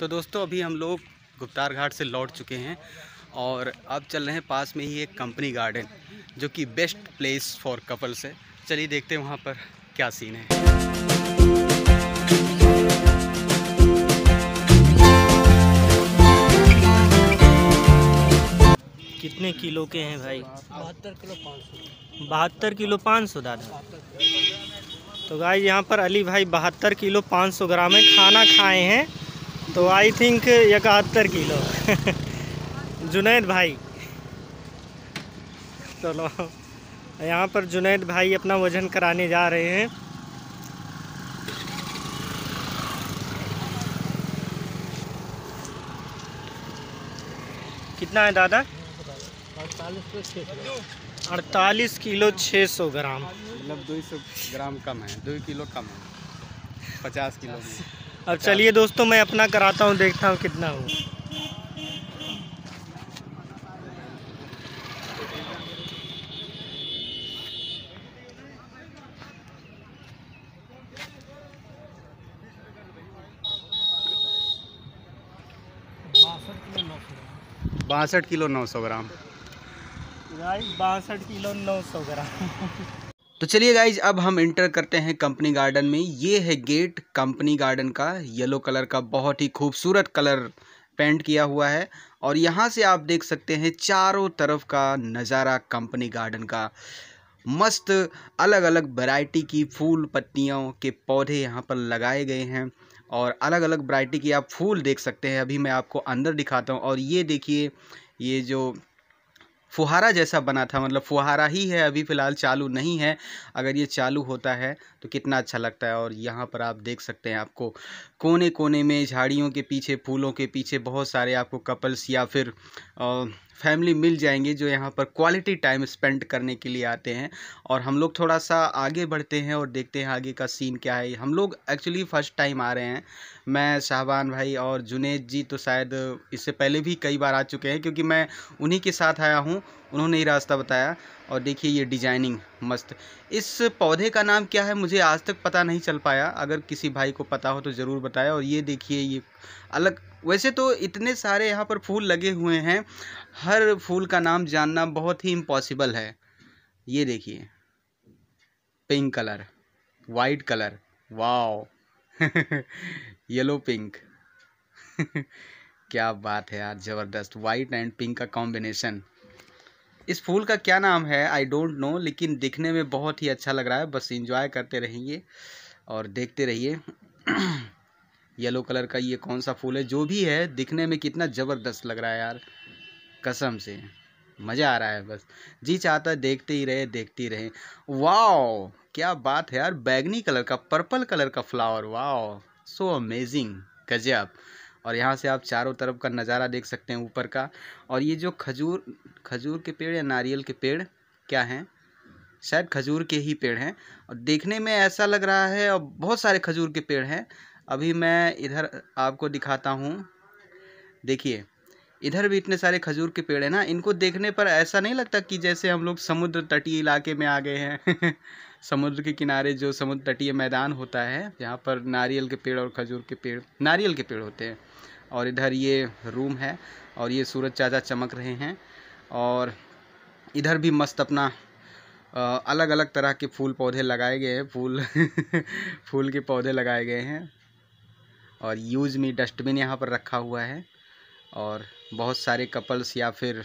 तो दोस्तों अभी हम लोग गुप्तार घाट से लौट चुके हैं और अब चल रहे हैं पास में ही एक कंपनी गार्डन जो कि बेस्ट प्लेस फॉर कपल्स है चलिए देखते हैं वहाँ पर क्या सीन है कितने किलो के हैं भाई बहत्तर किलो पाँच सौ बहत्तर किलो पाँच सौ दादा तो गाय यहाँ पर अली भाई बहत्तर किलो पाँच सौ ग्राम है खाना खाए हैं तो आई थिंक इकहत्तर किलो जुनैद भाई चलो यहाँ पर जुनैद भाई अपना वज़न कराने जा रहे हैं कितना है दादा अड़तालीस किलो छः सौ ग्राम मतलब दो सौ ग्राम कम है दो किलो कम है पचास किलो अब चलिए दोस्तों मैं अपना कराता हूँ देखता हूँ कितना हूँ बासठ किलो नौ सौ ग्राम बासठ किलो नौ सौ ग्राम तो चलिए गाइज अब हम इंटर करते हैं कंपनी गार्डन में ये है गेट कंपनी गार्डन का येलो कलर का बहुत ही खूबसूरत कलर पेंट किया हुआ है और यहाँ से आप देख सकते हैं चारों तरफ का नज़ारा कंपनी गार्डन का मस्त अलग अलग वैरायटी की फूल पत्तियों के पौधे यहाँ पर लगाए गए हैं और अलग अलग वैरायटी की आप फूल देख सकते हैं अभी मैं आपको अंदर दिखाता हूँ और ये देखिए ये जो फुहारा जैसा बना था मतलब फुहारा ही है अभी फ़िलहाल चालू नहीं है अगर ये चालू होता है तो कितना अच्छा लगता है और यहाँ पर आप देख सकते हैं आपको कोने कोने में झाड़ियों के पीछे फूलों के पीछे बहुत सारे आपको कपल्स या फिर आ, फैमिली मिल जाएंगी जो यहाँ पर क्वालिटी टाइम स्पेंड करने के लिए आते हैं और हम लोग थोड़ा सा आगे बढ़ते हैं और देखते हैं आगे का सीन क्या है हम लोग एक्चुअली फ़र्स्ट टाइम आ रहे हैं मैं शाहबान भाई और जुनेद जी तो शायद इससे पहले भी कई बार आ चुके हैं क्योंकि मैं उन्हीं के साथ आया हूँ उन्होंने ही रास्ता बताया और देखिए ये डिजाइनिंग मस्त इस पौधे का नाम क्या है मुझे आज तक पता नहीं चल पाया अगर किसी भाई को पता हो तो ज़रूर बताया और ये देखिए ये अलग वैसे तो इतने सारे यहाँ पर फूल लगे हुए हैं हर फूल का नाम जानना बहुत ही इम्पॉसिबल है ये देखिए pink colour white colour wow yellow pink क्या बात है यार ज़बरदस्त वाइट एंड पिंक का कॉम्बिनेशन इस फूल का क्या नाम है आई डोंट नो लेकिन दिखने में बहुत ही अच्छा लग रहा है बस इंजॉय करते रहेंगे और देखते रहिए येलो कलर का ये कौन सा फूल है जो भी है दिखने में कितना ज़बरदस्त लग रहा है यार कसम से मज़ा आ रहा है बस जी चाहता है देखते ही रहे देखते ही रहे वाओ क्या बात है यार बैगनी कलर का पर्पल कलर का फ्लावर वाओ सो अमेजिंग गजब और यहाँ से आप चारों तरफ का नज़ारा देख सकते हैं ऊपर का और ये जो खजूर खजूर के पेड़ या नारियल के पेड़ क्या हैं शायद खजूर के ही पेड़ हैं और देखने में ऐसा लग रहा है और बहुत सारे खजूर के पेड़ हैं अभी मैं इधर आपको दिखाता हूँ देखिए इधर भी इतने सारे खजूर के पेड़ हैं ना इनको देखने पर ऐसा नहीं लगता कि जैसे हम लोग समुद्र तटीय इलाके में आ गए हैं समुद्र के किनारे जो समुद्र तटीय मैदान होता है जहाँ पर नारियल के पेड़ और खजूर के पेड़ नारियल के पेड़ होते हैं और इधर ये रूम है और ये सूरज चाचा चमक रहे हैं और इधर भी मस्त अपना अलग अलग तरह के फूल पौधे लगाए गए हैं फूल फूल के पौधे लगाए गए हैं और यूज मी डस्टबिन यहाँ पर रखा हुआ है और बहुत सारे कपल्स या फिर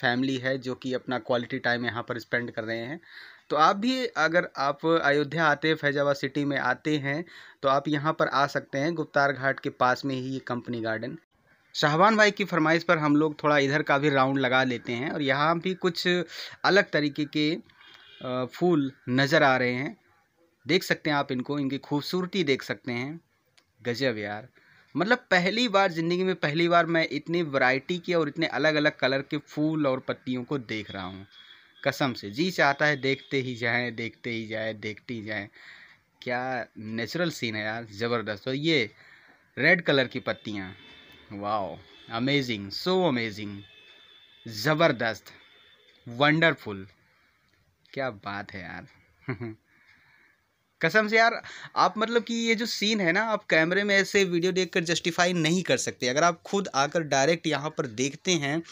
फैमिली है जो कि अपना क्वालिटी टाइम यहाँ पर स्पेंड कर रहे हैं तो आप भी अगर आप अयोध्या आते फैजाबाद सिटी में आते हैं तो आप यहाँ पर आ सकते हैं गुप्तार घाट के पास में ही ये कंपनी गार्डन शाहबान भाई की फरमाइश पर हम लोग थोड़ा इधर का भी राउंड लगा लेते हैं और यहाँ भी कुछ अलग तरीके के फूल नज़र आ रहे हैं देख सकते हैं आप इनको इनकी खूबसूरती देख सकते हैं गजब यार मतलब पहली बार ज़िंदगी में पहली बार मैं इतनी वैरायटी के और इतने अलग अलग कलर के फूल और पत्तियों को देख रहा हूँ कसम से जी चाहता है देखते ही जाए देखते ही जाए देखते ही जाए क्या नेचुरल सीन है यार ज़बरदस्त और ये रेड कलर की पत्तियाँ वाओ अमेजिंग सो अमेजिंग ज़बरदस्त वंडरफुल क्या बात है यार कसम से यार आप मतलब कि ये जो सीन है ना आप कैमरे में ऐसे वीडियो देखकर जस्टिफाई नहीं कर सकते अगर आप खुद आकर डायरेक्ट यहाँ पर देखते हैं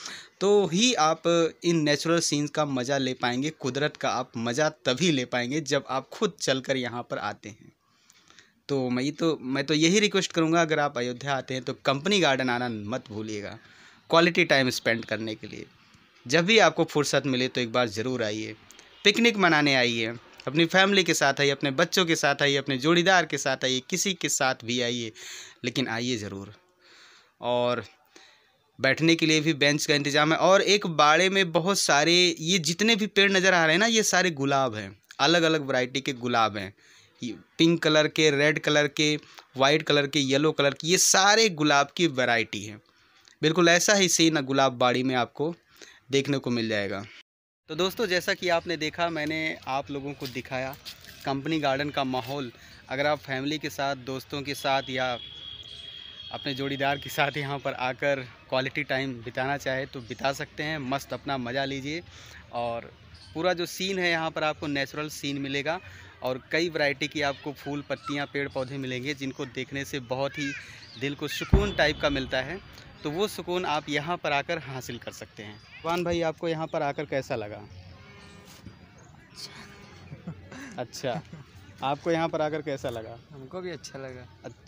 तो ही आप इन नेचुरल सीन्स का मज़ा ले पाएंगे कुदरत का आप मज़ा तभी ले पाएंगे जब आप खुद चलकर यहाँ पर आते हैं तो मैं तो मैं तो यही रिक्वेस्ट करूँगा अगर आप अयोध्या आते हैं तो कंपनी गार्डन आना मत भूलिएगा क्वालिटी टाइम स्पेंड करने के लिए जब भी आपको फुर्सत मिले तो एक बार ज़रूर आइए पिकनिक मनाने आइए अपनी फैमिली के साथ आइए अपने बच्चों के साथ आइए अपने जोड़ीदार के साथ आइए किसी के साथ भी आइए लेकिन आइए ज़रूर और बैठने के लिए भी बेंच का इंतज़ाम है और एक बाड़े में बहुत सारे ये जितने भी पेड़ नज़र आ रहे हैं ना ये सारे गुलाब हैं अलग अलग वैरायटी के गुलाब हैं पिंक कलर के रेड कलर के वाइट कलर के येलो कलर के ये सारे गुलाब की वैरायटी है बिल्कुल ऐसा ही सीन गुलाब बाड़ी में आपको देखने को मिल जाएगा तो दोस्तों जैसा कि आपने देखा मैंने आप लोगों को दिखाया कंपनी गार्डन का माहौल अगर आप फैमिली के साथ दोस्तों के साथ या अपने जोड़ीदार के साथ यहाँ पर आकर क्वालिटी टाइम बिताना चाहे तो बिता सकते हैं मस्त अपना मज़ा लीजिए और पूरा जो सीन है यहाँ पर आपको नेचुरल सीन मिलेगा और कई वैरायटी की आपको फूल पत्तियाँ पेड़ पौधे मिलेंगे जिनको देखने से बहुत ही दिल को सुकून टाइप का मिलता है तो वो सुकून आप यहाँ पर आकर हासिल कर सकते हैं भगवान भाई आपको यहाँ पर आकर कैसा लगा अच्छा।, अच्छा आपको यहाँ पर आकर कैसा लगा हमको भी अच्छा लगा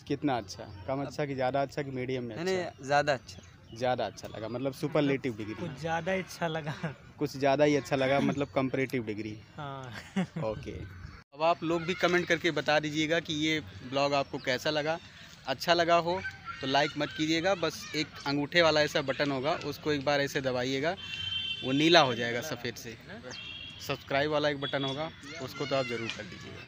कितना अच्छा कम अच्छा कि ज़्यादा अच्छा कि मीडियम में अच्छा ज़्यादा अच्छा ज़्यादा अच्छा लगा मतलब सुपर लेटिव डिग्री कुछ ज़्यादा ही अच्छा लगा कुछ ज़्यादा ही अच्छा लगा मतलब कंपरेटिव डिग्री हाँ ओके अब आप लोग भी कमेंट करके बता दीजिएगा कि ये ब्लॉग आपको कैसा लगा अच्छा लगा हो तो लाइक मत कीजिएगा बस एक अंगूठे वाला ऐसा बटन होगा उसको एक बार ऐसे दबाइएगा वो नीला हो जाएगा सफ़ेद से सब्सक्राइब वाला एक बटन होगा उसको तो आप ज़रूर कर दीजिएगा